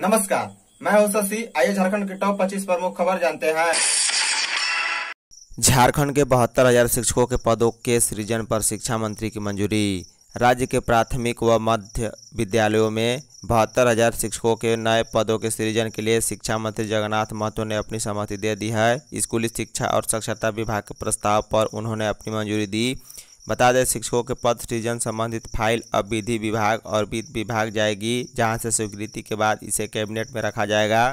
नमस्कार मैं हूं शशि आइए झारखंड के टॉप 25 प्रमुख खबर जानते हैं झारखंड के बहत्तर हजार शिक्षकों के पदों के सृजन पर शिक्षा मंत्री की मंजूरी राज्य के प्राथमिक व मध्य विद्यालयों में बहत्तर हजार शिक्षकों के नए पदों के सृजन के लिए शिक्षा मंत्री जगन्नाथ महतो ने अपनी सहमति दे दी है स्कूली शिक्षा और साक्षरता विभाग के प्रस्ताव पर उन्होंने अपनी मंजूरी दी बता दें शिक्षकों के पद सृजन संबंधित फाइल अब विधि विभाग और वित्त विभाग जाएगी जहां से स्वीकृति के बाद इसे कैबिनेट में रखा जाएगा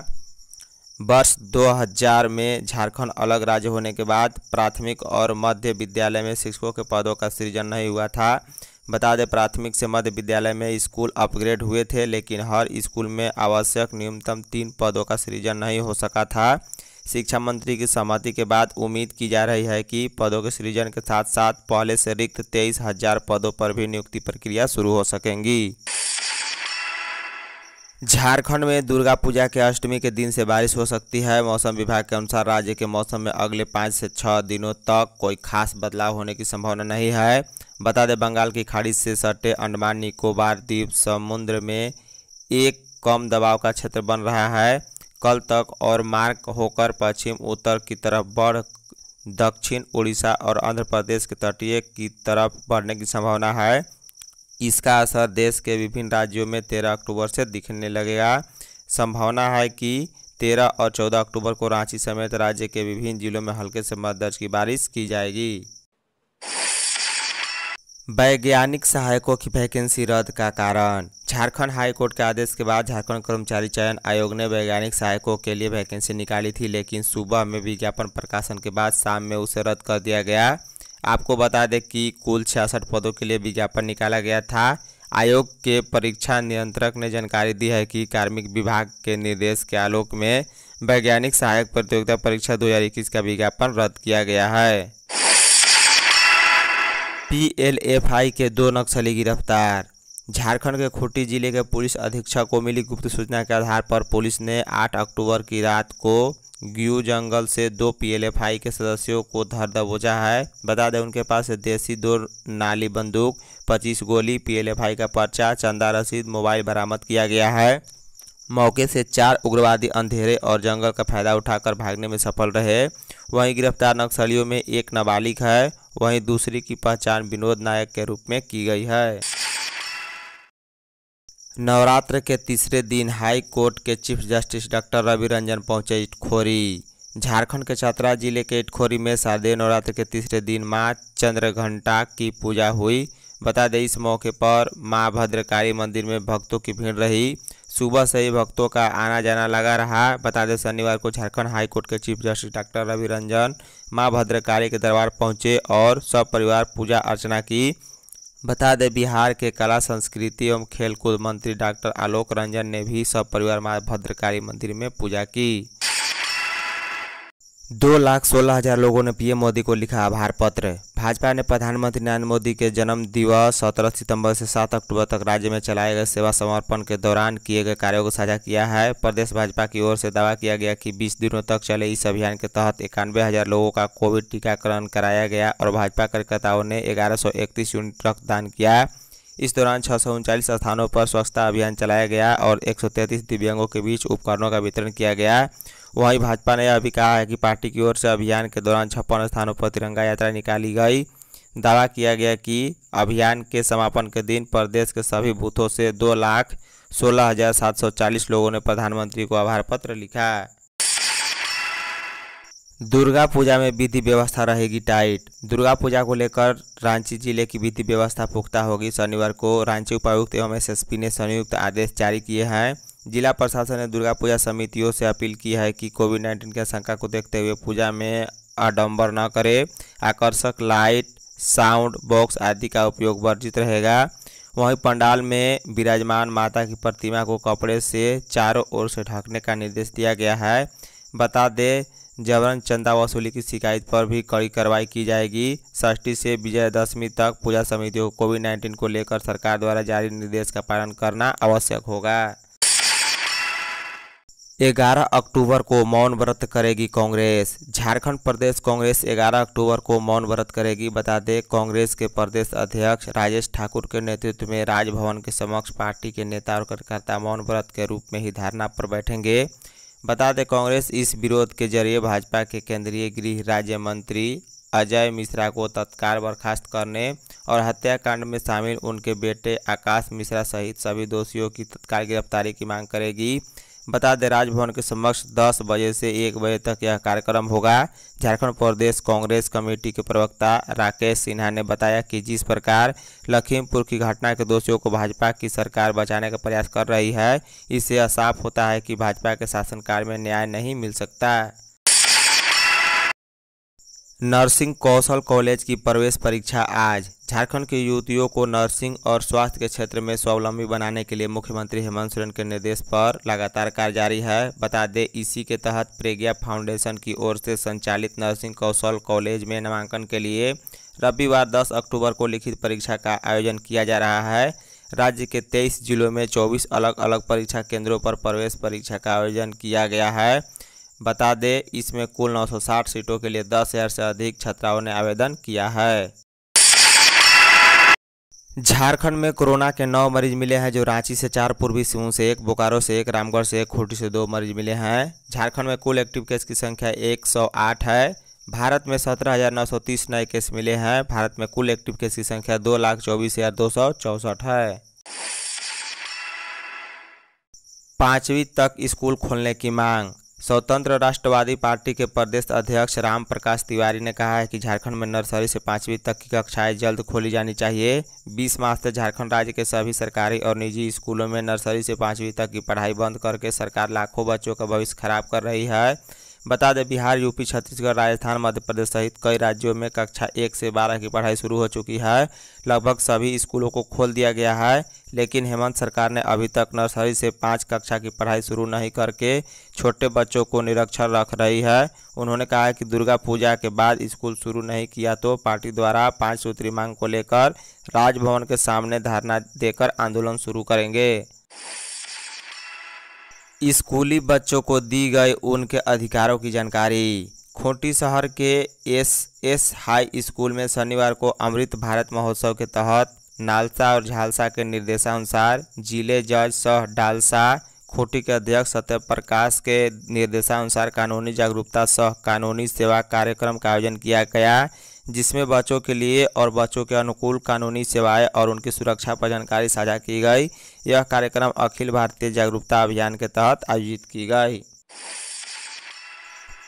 वर्ष 2000 में झारखंड अलग राज्य होने के बाद प्राथमिक और मध्य विद्यालय में शिक्षकों के पदों का सृजन नहीं हुआ था बता दें प्राथमिक से मध्य विद्यालय में स्कूल अपग्रेड हुए थे लेकिन हर स्कूल में आवश्यक न्यूनतम तीन पदों का सृजन नहीं हो सका था शिक्षा मंत्री की सहमति के बाद उम्मीद की जा रही है कि पदों के सृजन के साथ साथ पहले से रिक्त तेईस हजार पदों पर भी नियुक्ति प्रक्रिया शुरू हो सकेंगी झारखंड में दुर्गा पूजा के अष्टमी के दिन से बारिश हो सकती है मौसम विभाग के अनुसार राज्य के मौसम में अगले पाँच से छः दिनों तक कोई खास बदलाव होने की संभावना नहीं है बता दें बंगाल की खाड़ी से सटे अंडमान निकोबार द्वीप समुद्र में एक कम दबाव का क्षेत्र बन रहा है कल तक और मार्ग होकर पश्चिम उत्तर की तरफ बढ़ दक्षिण उड़ीसा और आंध्र प्रदेश के तटीय की तरफ बढ़ने की संभावना है इसका असर देश के विभिन्न राज्यों में तेरह अक्टूबर से दिखने लगेगा संभावना है कि तेरह और चौदह अक्टूबर को रांची समेत राज्य के विभिन्न जिलों में हल्के से मध्य दर्ज की बारिश की जाएगी वैज्ञानिक सहायकों की वैकेंसी रद्द का कारण झारखंड हाईकोर्ट के आदेश के बाद झारखंड कर्मचारी चयन आयोग ने वैज्ञानिक सहायकों के लिए वैकेंसी निकाली थी लेकिन सुबह में विज्ञापन प्रकाशन के बाद शाम में उसे रद्द कर दिया गया आपको बता दें कि कुल छियासठ पदों के लिए विज्ञापन निकाला गया था आयोग के परीक्षा नियंत्रक ने जानकारी दी है कि कार्मिक विभाग के निर्देश के आलोक में वैज्ञानिक सहायक प्रतियोगिता परीक्षा 2021 का विज्ञापन रद्द किया गया है पीएलएफआई के दो नक्सली गिरफ्तार झारखंड के खूंटी जिले के पुलिस अधीक्षक को मिली गुप्त सूचना के आधार पर पुलिस ने 8 अक्टूबर की रात को ग्यू जंगल से दो पीएलएफआई के सदस्यों को धर दबोचा है बता दें उनके पास देसी दो नाली बंदूक 25 गोली पीएलएफआई का पर्चा चंदा रसीद मोबाइल बरामद किया गया है मौके से चार उग्रवादी अंधेरे और जंगल का फायदा उठाकर भागने में सफल रहे वहीं गिरफ्तार नक्सलियों में एक नाबालिग है वहीं दूसरी की पहचान विनोद नायक के रूप में की गई है नवरात्र के तीसरे दिन हाई कोर्ट के chief justice doctor Ravi Ranjan पहुंचे इटखोरी झारखंड के चतरा जिले के इटखोरी में शारदीय नवरात्र के तीसरे दिन मां चंद्रघंटा की पूजा हुई बता दें इस मौके पर मां भद्रकारी मंदिर में भक्तों की भीड़ रही सुबह से ही भक्तों का आना जाना लगा रहा बता दें शनिवार को झारखंड हाईकोर्ट के chief justice doctor Ravi Ranjan माँ भद्रकाली के दरबार पहुँचे और सब परिवार पूजा अर्चना की बता दें बिहार के कला संस्कृति एवं खेलकूद मंत्री डॉक्टर आलोक रंजन ने भी सब परिवार माँ भद्रकाली मंदिर में पूजा की दो लाख सोलह हजार लोगों ने पीएम मोदी को लिखा आभार पत्र भाजपा ने प्रधानमंत्री नरेंद्र मोदी के जन्म दिवस सत्रह सितंबर से सात अक्टूबर तक राज्य में चलाए गए सेवा समर्पण के दौरान किए गए कार्यों को साझा किया है प्रदेश भाजपा की ओर से दावा किया गया कि 20 दिनों तक चले इस अभियान के तहत इक्यानवे हजार लोगों का कोविड टीकाकरण कराया गया और भाजपा कार्यकर्ताओं ने ग्यारह यूनिट रक्तदान किया इस दौरान छः स्थानों पर स्वच्छता अभियान चलाया गया और एक दिव्यांगों के बीच उपकरणों का वितरण किया गया वहीं भाजपा ने यह भी कहा है कि पार्टी की ओर से अभियान के दौरान छप्पन स्थानों पर तिरंगा यात्रा निकाली गई दावा किया गया कि अभियान के समापन के दिन प्रदेश के सभी बूथों से दो लाख सोलह हजार सात सौ चालीस लोगों ने प्रधानमंत्री को आभार पत्र लिखा दुर्गा पूजा में विधि व्यवस्था रहेगी टाइट दुर्गा पूजा को लेकर रांची जिले की विधि व्यवस्था पुख्ता होगी शनिवार को रांची उपायुक्त एवं एसएसपी ने संयुक्त आदेश जारी किए हैं जिला प्रशासन ने दुर्गा पूजा समितियों से अपील की है कि कोविड नाइन्टीन की आशंका को देखते हुए पूजा में आडम्बर न करें आकर्षक लाइट साउंड बॉक्स आदि का उपयोग वर्जित रहेगा वहीं पंडाल में विराजमान माता की प्रतिमा को कपड़े से चारों ओर से ढकने का निर्देश दिया गया है बता दें जबरन चंदा वसूली की शिकायत पर भी कड़ी कार्रवाई की जाएगी षष्ठी से विजयदशमी तक पूजा समितियों को कोविड नाइन्टीन को लेकर सरकार द्वारा जारी निर्देश का पालन करना आवश्यक होगा 11 अक्टूबर को मौन व्रत करेगी कांग्रेस झारखंड प्रदेश कांग्रेस 11 अक्टूबर को मौन व्रत करेगी बता दें कांग्रेस के प्रदेश अध्यक्ष राजेश ठाकुर के नेतृत्व में राजभवन के समक्ष पार्टी के नेता और कार्यकर्ता मौन व्रत के रूप में ही धरना पर बैठेंगे बता दें कांग्रेस इस विरोध के जरिए भाजपा के केंद्रीय गृह राज्य मंत्री अजय मिश्रा को तत्काल बर्खास्त करने और हत्याकांड में शामिल उनके बेटे आकाश मिश्रा सहित सभी दोषियों की तत्काल गिरफ्तारी की मांग करेगी बता दें राजभवन के समक्ष 10 बजे से 1 बजे तक यह कार्यक्रम होगा झारखंड प्रदेश कांग्रेस कमेटी के प्रवक्ता राकेश सिन्हा ने बताया कि जिस प्रकार लखीमपुर की घटना के दोषियों को भाजपा की सरकार बचाने का प्रयास कर रही है इससे साफ होता है कि भाजपा के शासनकाल में न्याय नहीं मिल सकता नर्सिंग कौशल कॉलेज की प्रवेश परीक्षा आज झारखंड के युवतियों को नर्सिंग और स्वास्थ्य के क्षेत्र में स्वावलंबी बनाने के लिए मुख्यमंत्री हेमंत सोरेन के निर्देश पर लगातार कार्य जारी है बता दें इसी के तहत प्रेग्या फाउंडेशन की ओर से संचालित नर्सिंग कौशल कॉलेज में नामांकन के लिए रविवार 10 अक्टूबर को लिखित परीक्षा का आयोजन किया जा रहा है राज्य के तेईस जिलों में चौबीस अलग अलग परीक्षा केंद्रों पर प्रवेश परीक्षा का आयोजन किया गया है बता दें इसमें कुल 960 सीटों के लिए दस हज़ार से अधिक छात्राओं ने आवेदन किया है झारखंड में कोरोना के नौ मरीज मिले हैं जो रांची से चार पूर्वी सिंह से एक बोकारो से एक रामगढ़ से एक खूटी से दो मरीज मिले हैं झारखंड में कुल एक्टिव केस की संख्या 108 है भारत में 17,930 नए केस मिले हैं भारत में कुल एक्टिव केस की संख्या दो लाख चौबीस हज़ार दो सौ चौसठ है पांचवी तक स्कूल खोलने की मांग स्वतंत्र राष्ट्रवादी पार्टी के प्रदेश अध्यक्ष राम प्रकाश तिवारी ने कहा है कि झारखंड में नर्सरी से पाँचवीं तक की कक्षाएं जल्द खोली जानी चाहिए 20 मार्च तक झारखंड राज्य के सभी सरकारी और निजी स्कूलों में नर्सरी से पाँचवीं तक की पढ़ाई बंद करके सरकार लाखों बच्चों का भविष्य खराब कर रही है बता दें बिहार यूपी छत्तीसगढ़ राजस्थान मध्य प्रदेश सहित कई राज्यों में कक्षा एक से बारह की पढ़ाई शुरू हो चुकी है लगभग सभी स्कूलों को खोल दिया गया है लेकिन हेमंत सरकार ने अभी तक नर्सरी से पाँच कक्षा की पढ़ाई शुरू नहीं करके छोटे बच्चों को निरक्षर रख रही है उन्होंने कहा कि दुर्गा पूजा के बाद स्कूल शुरू नहीं किया तो पार्टी द्वारा पाँच सूत्री मांग को लेकर राजभवन के सामने धरना देकर आंदोलन शुरू करेंगे स्कूली बच्चों को दी गई उनके अधिकारों की जानकारी खूंटी शहर के एस एस हाई स्कूल में शनिवार को अमृत भारत महोत्सव के तहत नालसा और झालसा के निर्देशानुसार जिले जज सह डालसा खूंटी के अध्यक्ष सत्य प्रकाश के निर्देशानुसार कानूनी जागरूकता सह कानूनी सेवा कार्यक्रम का आयोजन किया गया जिसमें बच्चों के लिए और बच्चों के अनुकूल कानूनी सेवाएं और उनकी सुरक्षा पर जानकारी साझा की गई यह कार्यक्रम अखिल भारतीय जागरूकता अभियान के तहत आयोजित की गई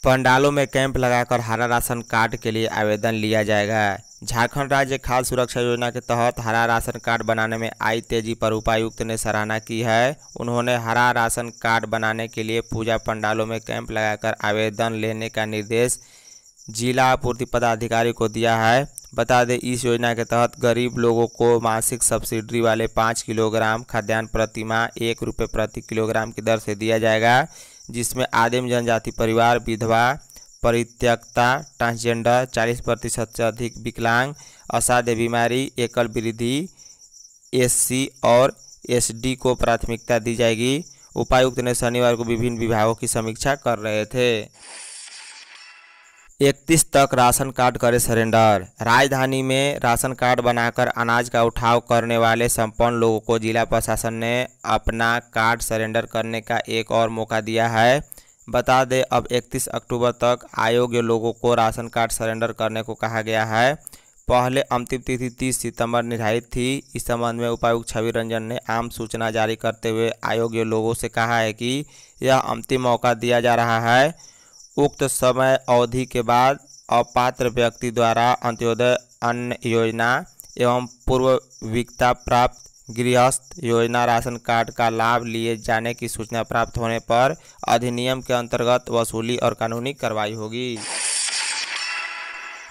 पंडालों में कैंप लगाकर हरा राशन कार्ड के लिए आवेदन लिया जाएगा झारखंड राज्य खाद्य सुरक्षा योजना के तहत हरा राशन कार्ड बनाने में आई तेजी पर उपायुक्त ने सराहना की है उन्होंने हरा राशन कार्ड बनाने के लिए पूजा पंडालों में कैंप लगाकर आवेदन लेने का निर्देश जिला आपूर्ति पदाधिकारी को दिया है बता दें इस योजना के तहत गरीब लोगों को मासिक सब्सिडी वाले पाँच किलोग्राम खाद्यान्न प्रति माह एक रुपये प्रति किलोग्राम की दर से दिया जाएगा जिसमें आदिम जनजाति परिवार विधवा परित्यक्ता ट्रांसजेंडर चालीस प्रतिशत से अधिक विकलांग असाध्य बीमारी एकल वृद्धि एससी और एसडी को प्राथमिकता दी जाएगी उपायुक्त ने शनिवार को विभिन्न विभागों की समीक्षा कर रहे थे इकतीस तक राशन कार्ड करे सरेंडर राजधानी में राशन कार्ड बनाकर अनाज का उठाव करने वाले संपन्न लोगों को जिला प्रशासन ने अपना कार्ड सरेंडर करने का एक और मौका दिया है बता दें अब 31 अक्टूबर तक आयोग्य लोगों को राशन कार्ड सरेंडर करने को कहा गया है पहले अंतिम तिथि 30 सितंबर निर्धारित थी इस संबंध में उपायुक्त छवि रंजन ने आम सूचना जारी करते हुए आयोग्य लोगों से कहा है कि यह अंतिम मौका दिया जा रहा है उक्त समय अवधि के बाद अपात्र व्यक्ति द्वारा अंत्योदय अन्न योजना एवं पूर्वविकता प्राप्त गृहस्थ योजना राशन कार्ड का लाभ लिए जाने की सूचना प्राप्त होने पर अधिनियम के अंतर्गत वसूली और कानूनी कार्रवाई होगी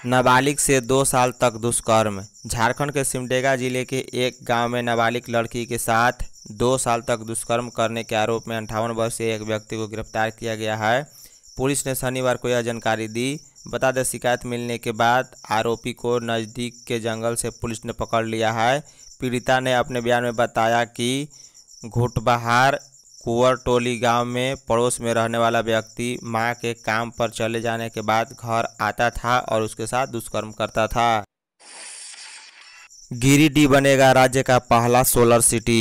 नाबालिग से दो साल तक दुष्कर्म झारखंड के सिमडेगा जिले के एक गांव में नाबालिग लड़की के साथ दो साल तक दुष्कर्म करने के आरोप में अंठावन वर्षीय एक व्यक्ति को गिरफ्तार किया गया है पुलिस ने शनिवार को यह जानकारी दी बता दें शिकायत मिलने के बाद आरोपी को नज़दीक के जंगल से पुलिस ने पकड़ लिया है पीड़िता ने अपने बयान में बताया कि घुटबहार कुंवर टोली गांव में पड़ोस में रहने वाला व्यक्ति मां के काम पर चले जाने के बाद घर आता था और उसके साथ दुष्कर्म करता था गिरिडीह बनेगा राज्य का पहला सोलर सिटी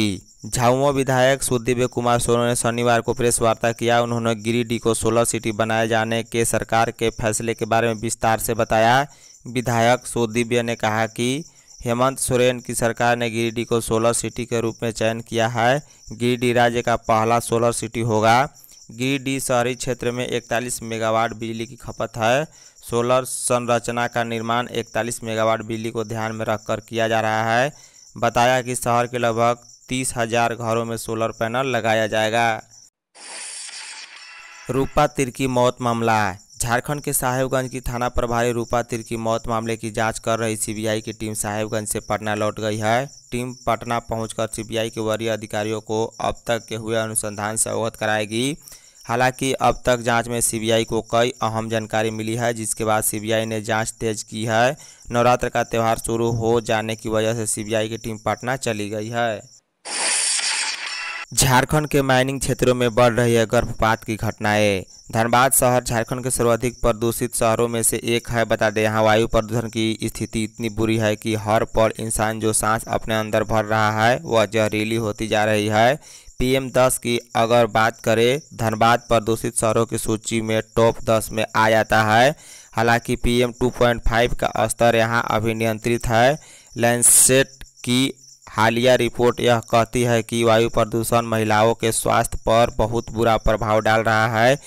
झामुमो विधायक सुदीव्य कुमार सोनो ने शनिवार को प्रेस वार्ता किया उन्होंने गिरिडीह को सोलर सिटी बनाए जाने के सरकार के फैसले के बारे में विस्तार से बताया विधायक सुदिव्य ने कहा कि हेमंत सोरेन की सरकार ने गिरिडीह को सोलर सिटी के रूप में चयन किया है गिरिडीह राज्य का पहला सोलर सिटी होगा गिरिडीह शहरी क्षेत्र में 41 मेगावाट बिजली की खपत है सोलर संरचना का निर्माण 41 मेगावाट बिजली को ध्यान में रखकर किया जा रहा है बताया कि शहर के लगभग तीस हजार घरों में सोलर पैनल लगाया जाएगा रूपा तिरकी मौत मामला झारखंड के साहेबगंज की थाना प्रभारी रूपा तिरकी मौत मामले की जांच कर रही सीबीआई की टीम साहेबगंज से पटना लौट गई है टीम पटना पहुंचकर सीबीआई के वरीय अधिकारियों को अब तक के हुए अनुसंधान से अवगत कराएगी हालांकि अब तक जांच में सीबीआई को कई अहम जानकारी मिली है जिसके बाद सीबीआई ने जांच तेज की है नवरात्र का त्यौहार शुरू हो जाने की वजह से सीबीआई की टीम पटना चली गई है झारखंड के माइनिंग क्षेत्रों में बढ़ रही है गर्भपात की घटनाएं धनबाद शहर झारखंड के सर्वाधिक प्रदूषित शहरों में से एक है बता दें यहाँ वायु प्रदूषण की स्थिति इतनी बुरी है कि हर पल इंसान जो सांस अपने अंदर भर रहा है वह जहरीली होती जा रही है पीएम 10 की अगर बात करें धनबाद प्रदूषित शहरों की सूची में टॉप 10 में आ जाता है हालांकि पीएम 2.5 का स्तर यहाँ अभी नियंत्रित है लैंडसेट की हालिया रिपोर्ट यह कहती है कि वायु प्रदूषण महिलाओं के स्वास्थ्य पर बहुत बुरा प्रभाव डाल रहा है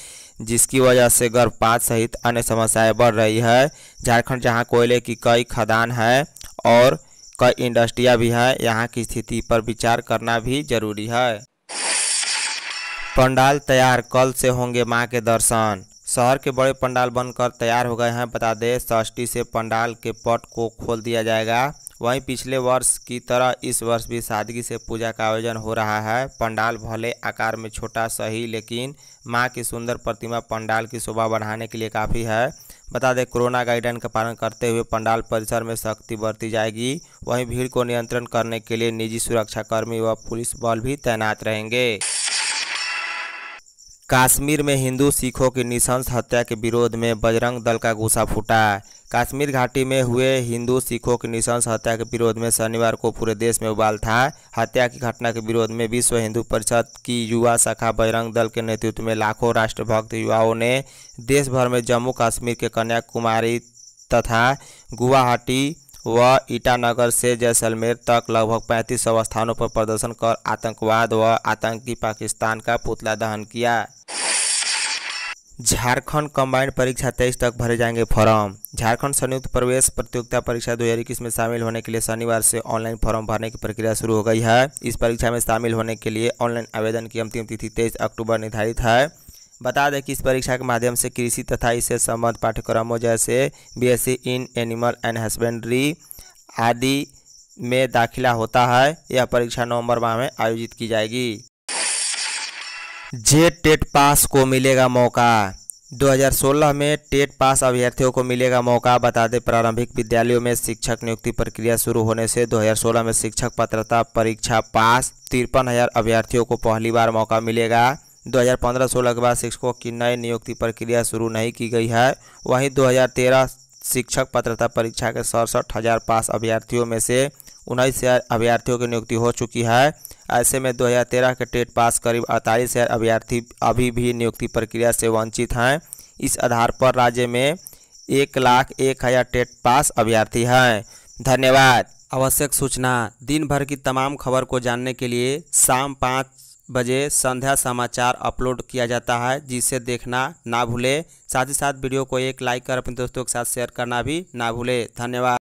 जिसकी वजह से गर्भपात सहित अन्य समस्याएं बढ़ रही है झारखंड जहां कोयले की कई खदान है और कई इंडस्ट्रिया भी हैं यहां की स्थिति पर विचार करना भी जरूरी है पंडाल तैयार कल से होंगे माँ के दर्शन शहर के बड़े पंडाल बनकर तैयार हो गए हैं बता दें सष्टी से पंडाल के पट को खोल दिया जाएगा वहीं पिछले वर्ष की तरह इस वर्ष भी सादगी से पूजा का आयोजन हो रहा है पंडाल भले आकार में छोटा सही लेकिन माँ की सुंदर प्रतिमा पंडाल की शोभा बढ़ाने के लिए काफ़ी है बता दें कोरोना गाइडलाइन का पालन करते हुए पंडाल परिसर में शक्ति बरती जाएगी वहीं भीड़ को नियंत्रण करने के लिए निजी सुरक्षाकर्मी व पुलिस बल भी तैनात रहेंगे कश्मीर में हिंदू सिखों की निशंस हत्या के विरोध में बजरंग दल का गुस्सा फूटा कश्मीर घाटी में हुए हिंदू सिखों की निशंस हत्या के विरोध में शनिवार को पूरे देश में उबाल था हत्या की घटना के विरोध में विश्व हिंदू परिषद की युवा शाखा बजरंग दल के नेतृत्व में लाखों राष्ट्रभक्त युवाओं ने देश भर में जम्मू कश्मीर के कन्याकुमारी तथा गुवाहाटी वह ईटानगर से जैसलमेर तक लगभग पैंतीस सौ स्थानों पर प्रदर्शन कर आतंकवाद व आतंकी पाकिस्तान का पुतला दहन किया झारखंड कंबाइंड परीक्षा तेईस तक भरे जाएंगे फॉर्म झारखंड संयुक्त प्रवेश प्रतियोगिता परीक्षा दो हज़ार इक्कीस में शामिल होने के लिए शनिवार से ऑनलाइन फॉर्म भरने की प्रक्रिया शुरू हो गई है इस परीक्षा में शामिल होने के लिए ऑनलाइन आवेदन की अंतिम तिथि तेईस अक्टूबर निर्धारित है बता दें कि इस परीक्षा के माध्यम से कृषि तथा इससे संबद्ध पाठ्यक्रमों जैसे BSc e in animal and husbandry आदि में दाखिला होता है यह परीक्षा नवंबर माह में आयोजित की जाएगी जे टेट पास को मिलेगा मौका 2016 में टेट पास अभ्यर्थियों को मिलेगा मौका बता दें प्रारंभिक विद्यालयों में शिक्षक नियुक्ति प्रक्रिया शुरू होने से 2016 में शिक्षक पात्रता परीक्षा पास तिरपन हज़ार अभ्यर्थियों को पहली बार मौका मिलेगा 2015-16 के बाद शिक्षकों की नई नियुक्ति प्रक्रिया शुरू नहीं की गई है वहीं 2013 शिक्षक पात्रता परीक्षा के सड़सठ हज़ार पास अभ्यर्थियों में से उन्नीस हज़ार अभ्यर्थियों की नियुक्ति हो चुकी है ऐसे में 2013 के टेट पास करीब अड़तालीस हज़ार अभ्यर्थी अभी भी नियुक्ति प्रक्रिया से वंचित हैं इस आधार पर राज्य में एक लाख एक हज़ार टेट पास अभ्यर्थी हैं धन्यवाद आवश्यक सूचना दिन भर की तमाम खबर को जानने के लिए शाम पाँच बजे संध्या समाचार अपलोड किया जाता है जिसे देखना ना भूले साथ ही साथ वीडियो को एक लाइक कर अपने दोस्तों के साथ शेयर करना भी ना भूले धन्यवाद